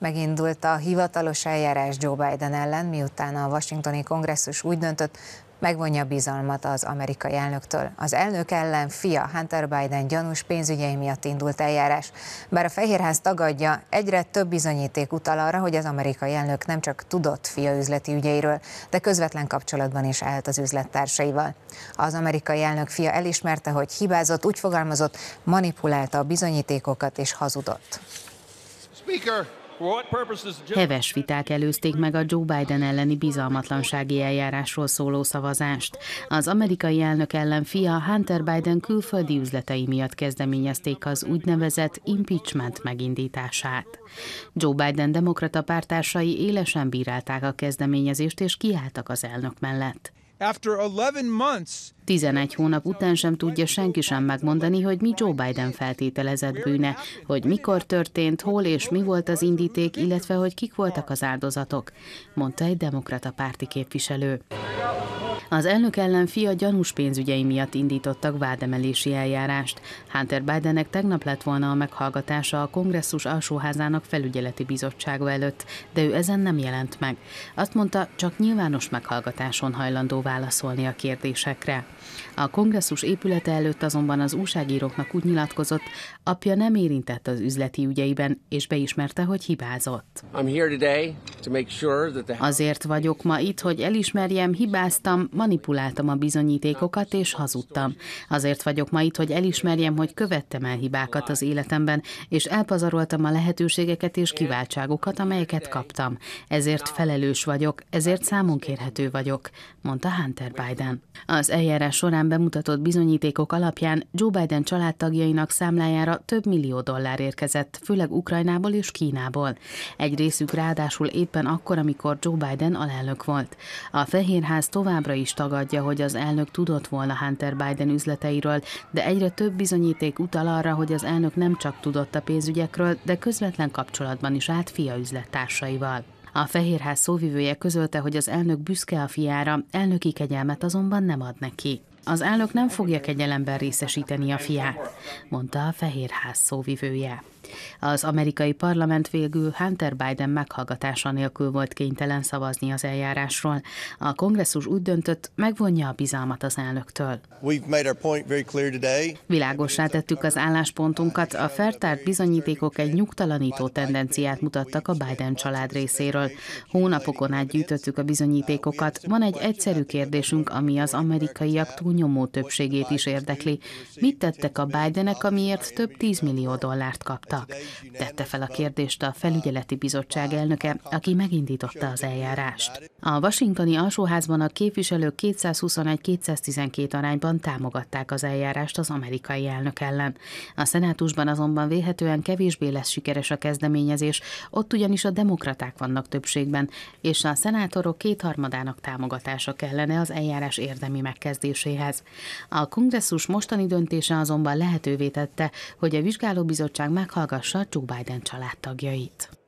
Megindult a hivatalos eljárás Joe Biden ellen, miután a washingtoni kongresszus úgy döntött, megvonja bizalmat az amerikai elnöktől. Az elnök ellen fia Hunter Biden gyanús pénzügyei miatt indult eljárás. Bár a Fehérház tagadja, egyre több bizonyíték utal arra, hogy az amerikai elnök nem csak tudott fia üzleti ügyeiről, de közvetlen kapcsolatban is állt az üzlettársaival. Az amerikai elnök fia elismerte, hogy hibázott, úgy fogalmazott, manipulálta a bizonyítékokat és hazudott. Speaker. Heves viták előzték meg a Joe Biden elleni bizalmatlansági eljárásról szóló szavazást. Az amerikai elnök ellen fia Hunter Biden külföldi üzletei miatt kezdeményezték az úgynevezett impeachment megindítását. Joe Biden demokrata pártársai élesen bírálták a kezdeményezést és kiálltak az elnök mellett. 11 hónap után sem tudja senki sem megmondani, hogy mi Joe Biden feltételezett bűne, hogy mikor történt, hol és mi volt az indíték, illetve hogy kik voltak az áldozatok, mondta egy demokrata párti képviselő. Az elnök ellen fia gyanús pénzügyei miatt indítottak vádemelési eljárást. Hunter Bidennek tegnap lett volna a meghallgatása a kongresszus alsóházának felügyeleti bizottsága előtt, de ő ezen nem jelent meg. Azt mondta, csak nyilvános meghallgatáson hajlandó válaszolni a kérdésekre. A kongresszus épülete előtt azonban az újságíróknak úgy nyilatkozott, apja nem érintett az üzleti ügyeiben, és beismerte, hogy hibázott. Azért vagyok ma itt, hogy elismerjem, hibáztam, manipuláltam a bizonyítékokat és hazudtam. Azért vagyok ma itt, hogy elismerjem, hogy követtem el hibákat az életemben, és elpazaroltam a lehetőségeket és kiváltságokat, amelyeket kaptam. Ezért felelős vagyok, ezért kérhető vagyok, mondta Hunter Biden. Az eljárás során bemutatott bizonyítékok alapján Joe Biden családtagjainak számlájára több millió dollár érkezett, főleg Ukrajnából és Kínából. Egy részük ráadásul éppen akkor, amikor Joe Biden alelnök volt. A Fehérház továbbra is is tagadja, hogy az elnök tudott volna Hunter Biden üzleteiről, de egyre több bizonyíték utal arra, hogy az elnök nem csak tudott a pénzügyekről, de közvetlen kapcsolatban is állt fia üzlettársaival. A Fehérház szóvivője közölte, hogy az elnök büszke a fiára, elnöki kegyelmet azonban nem ad neki. Az elnök nem fogja kegyelemben részesíteni a fiát mondta a Fehérház szóvivője. Az amerikai parlament végül Hunter Biden meghallgatása nélkül volt kénytelen szavazni az eljárásról. A kongresszus úgy döntött, megvonja a bizalmat az elnöktől. Világosá tettük az álláspontunkat, a fertárt bizonyítékok egy nyugtalanító tendenciát mutattak a Biden család részéről. Hónapokon át gyűjtöttük a bizonyítékokat. Van egy egyszerű kérdésünk, ami az amerikaiak túlnyomó többségét is érdekli. Mit tettek a Biden küzdenek, amiért több 10 millió dollárt kaptak. Tette fel a kérdést a felügyeleti bizottság elnöke, aki megindította az eljárást. A washingtoni alsóházban a képviselők 221-212 arányban támogatták az eljárást az amerikai elnök ellen. A szenátusban azonban véhetően kevésbé lesz sikeres a kezdeményezés, ott ugyanis a demokraták vannak többségben, és a szenátorok kétharmadának támogatása kellene az eljárás érdemi megkezdéséhez. A kongresszus mostani döntése azonban lehető lehetővé tette, hogy a vizsgálóbizottság meghallgassa Joe Biden családtagjait.